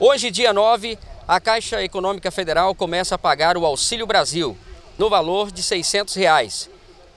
Hoje, dia 9, a Caixa Econômica Federal começa a pagar o Auxílio Brasil, no valor de R$ 600, reais,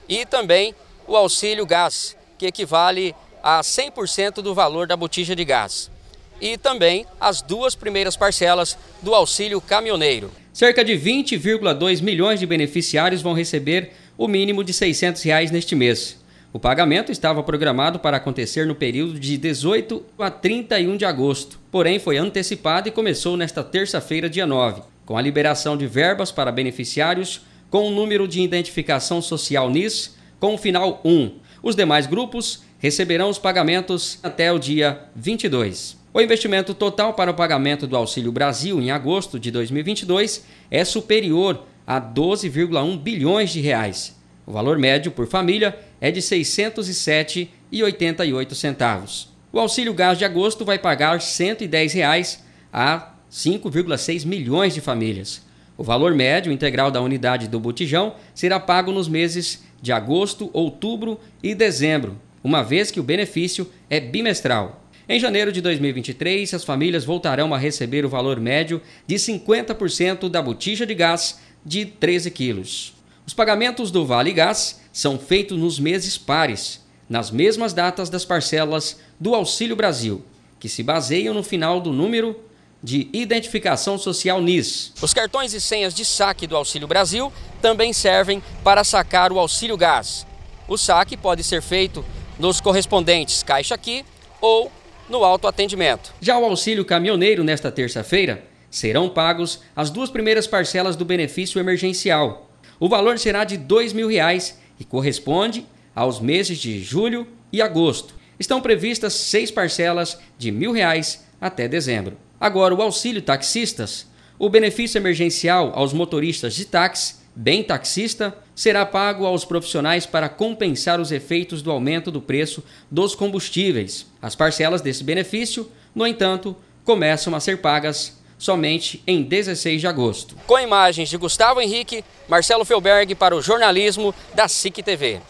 e também o Auxílio Gás, que equivale a 100% do valor da botija de gás. E também as duas primeiras parcelas do Auxílio Caminhoneiro. Cerca de 20,2 milhões de beneficiários vão receber o mínimo de R$ 600 reais neste mês. O pagamento estava programado para acontecer no período de 18 a 31 de agosto, porém foi antecipado e começou nesta terça-feira, dia 9, com a liberação de verbas para beneficiários com o número de identificação social NIS com o final 1. Os demais grupos receberão os pagamentos até o dia 22. O investimento total para o pagamento do Auxílio Brasil em agosto de 2022 é superior a 12,1 bilhões de reais. O valor médio por família é de R$ 607,88. O auxílio gás de agosto vai pagar R$ 110,00 reais a 5,6 milhões de famílias. O valor médio integral da unidade do botijão será pago nos meses de agosto, outubro e dezembro, uma vez que o benefício é bimestral. Em janeiro de 2023, as famílias voltarão a receber o valor médio de 50% da botija de gás de 13 quilos. Os pagamentos do Vale Gás são feitos nos meses pares, nas mesmas datas das parcelas do Auxílio Brasil, que se baseiam no final do número de identificação social NIS. Os cartões e senhas de saque do Auxílio Brasil também servem para sacar o Auxílio Gás. O saque pode ser feito nos correspondentes Caixa Aqui ou no autoatendimento. Já o auxílio caminhoneiro nesta terça-feira serão pagos as duas primeiras parcelas do benefício emergencial, o valor será de R$ reais e corresponde aos meses de julho e agosto. Estão previstas seis parcelas de R$ reais até dezembro. Agora, o auxílio taxistas, o benefício emergencial aos motoristas de táxi, bem taxista, será pago aos profissionais para compensar os efeitos do aumento do preço dos combustíveis. As parcelas desse benefício, no entanto, começam a ser pagas somente em 16 de agosto. Com imagens de Gustavo Henrique, Marcelo Felberg para o jornalismo da SIC TV.